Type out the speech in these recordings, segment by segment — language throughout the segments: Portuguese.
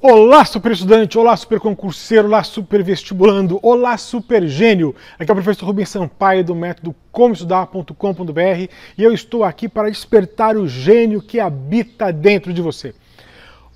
Olá, super estudante! Olá, super concurseiro! Olá, super vestibulando! Olá, super gênio! Aqui é o professor Rubens Sampaio do método comestudar.com.br e eu estou aqui para despertar o gênio que habita dentro de você.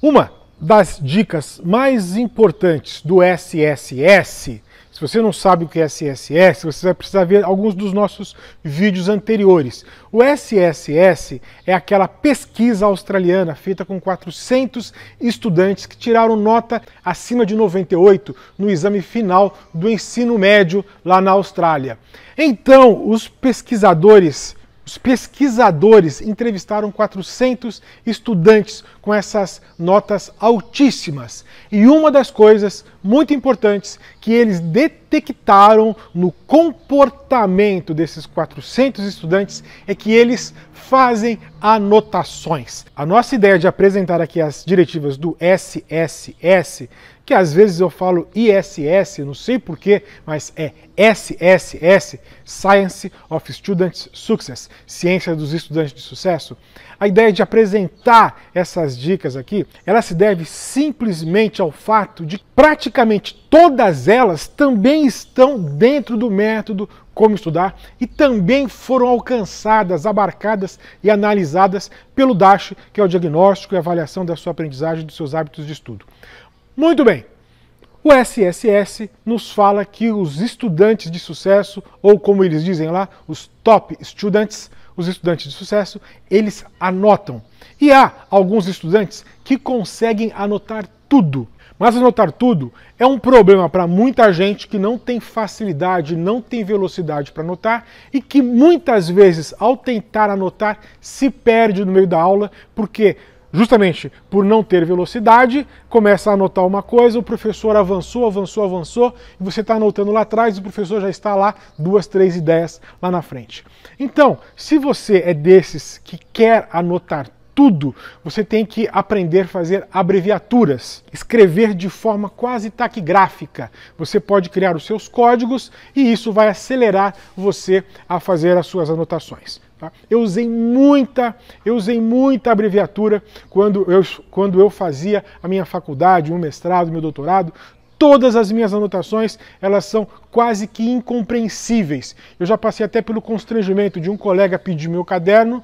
Uma das dicas mais importantes do SSS você não sabe o que é SSS você vai precisar ver alguns dos nossos vídeos anteriores. O SSS é aquela pesquisa australiana feita com 400 estudantes que tiraram nota acima de 98 no exame final do ensino médio lá na Austrália. Então, os pesquisadores os pesquisadores entrevistaram 400 estudantes com essas notas altíssimas. E uma das coisas muito importantes que eles detectaram no comportamento desses 400 estudantes é que eles fazem anotações. A nossa ideia de apresentar aqui as diretivas do SSS, que às vezes eu falo ISS, não sei porquê, mas é SSS, Science of Students Success, Ciência dos Estudantes de Sucesso. A ideia de apresentar essas dicas aqui, ela se deve simplesmente ao fato de praticar praticamente todas elas também estão dentro do método Como Estudar e também foram alcançadas, abarcadas e analisadas pelo DASH, que é o diagnóstico e avaliação da sua aprendizagem e dos seus hábitos de estudo. Muito bem, o SSS nos fala que os estudantes de sucesso, ou como eles dizem lá, os top students, os estudantes de sucesso, eles anotam. E há alguns estudantes que conseguem anotar tudo. Mas anotar tudo é um problema para muita gente que não tem facilidade, não tem velocidade para anotar e que muitas vezes, ao tentar anotar, se perde no meio da aula, porque justamente por não ter velocidade, começa a anotar uma coisa, o professor avançou, avançou, avançou, e você está anotando lá atrás, e o professor já está lá, duas, três ideias lá na frente. Então, se você é desses que quer anotar tudo. Você tem que aprender a fazer abreviaturas, escrever de forma quase taquigráfica. Você pode criar os seus códigos e isso vai acelerar você a fazer as suas anotações. Tá? Eu usei muita, eu usei muita abreviatura quando eu, quando eu fazia a minha faculdade, o mestrado, meu doutorado. Todas as minhas anotações, elas são quase que incompreensíveis. Eu já passei até pelo constrangimento de um colega pedir meu caderno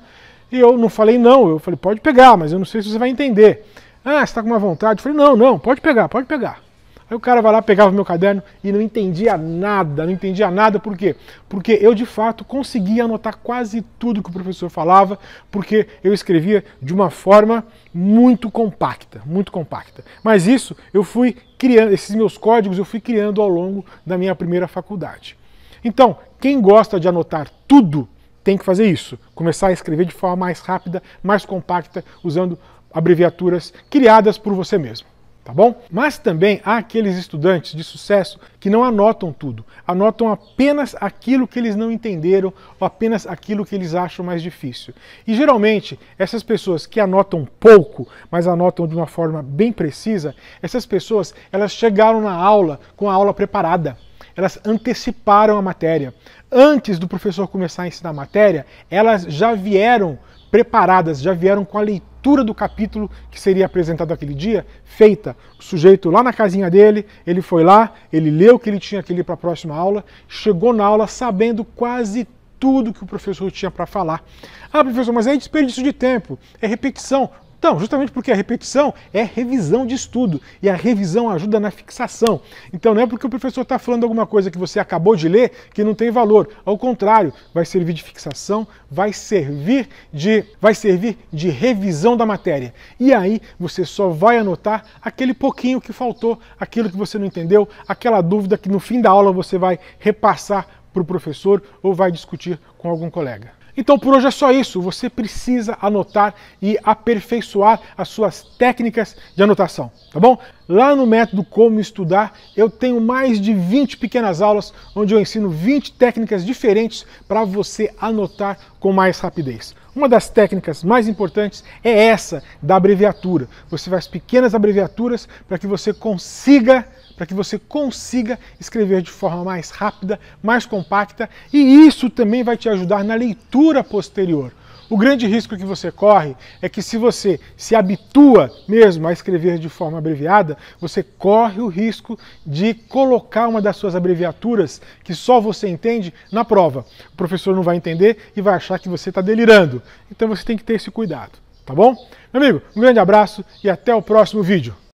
e eu não falei não, eu falei, pode pegar, mas eu não sei se você vai entender. Ah, você tá com uma vontade? Eu falei, não, não, pode pegar, pode pegar. Aí o cara vai lá, pegava meu caderno e não entendia nada, não entendia nada, por quê? Porque eu de fato conseguia anotar quase tudo que o professor falava, porque eu escrevia de uma forma muito compacta, muito compacta. Mas isso eu fui criando, esses meus códigos eu fui criando ao longo da minha primeira faculdade. Então, quem gosta de anotar tudo, tem que fazer isso, começar a escrever de forma mais rápida, mais compacta, usando abreviaturas criadas por você mesmo. Tá bom? Mas também há aqueles estudantes de sucesso que não anotam tudo, anotam apenas aquilo que eles não entenderam ou apenas aquilo que eles acham mais difícil. E geralmente, essas pessoas que anotam pouco, mas anotam de uma forma bem precisa, essas pessoas elas chegaram na aula com a aula preparada elas anteciparam a matéria. Antes do professor começar a ensinar a matéria, elas já vieram preparadas, já vieram com a leitura do capítulo que seria apresentado aquele dia feita. O sujeito lá na casinha dele, ele foi lá, ele leu o que ele tinha que ler para a próxima aula, chegou na aula sabendo quase tudo que o professor tinha para falar. Ah, professor, mas é desperdício de tempo, é repetição. Então, justamente porque a repetição é revisão de estudo e a revisão ajuda na fixação. Então, não é porque o professor está falando alguma coisa que você acabou de ler que não tem valor. Ao contrário, vai servir de fixação, vai servir de, vai servir de revisão da matéria. E aí você só vai anotar aquele pouquinho que faltou, aquilo que você não entendeu, aquela dúvida que no fim da aula você vai repassar para o professor ou vai discutir com algum colega. Então por hoje é só isso. Você precisa anotar e aperfeiçoar as suas técnicas de anotação, tá bom? Lá no método Como Estudar, eu tenho mais de 20 pequenas aulas onde eu ensino 20 técnicas diferentes para você anotar com mais rapidez. Uma das técnicas mais importantes é essa da abreviatura. Você faz pequenas abreviaturas para que você consiga para que você consiga escrever de forma mais rápida, mais compacta, e isso também vai te ajudar na leitura posterior. O grande risco que você corre é que se você se habitua mesmo a escrever de forma abreviada, você corre o risco de colocar uma das suas abreviaturas que só você entende na prova. O professor não vai entender e vai achar que você está delirando. Então você tem que ter esse cuidado, tá bom? Meu amigo, um grande abraço e até o próximo vídeo.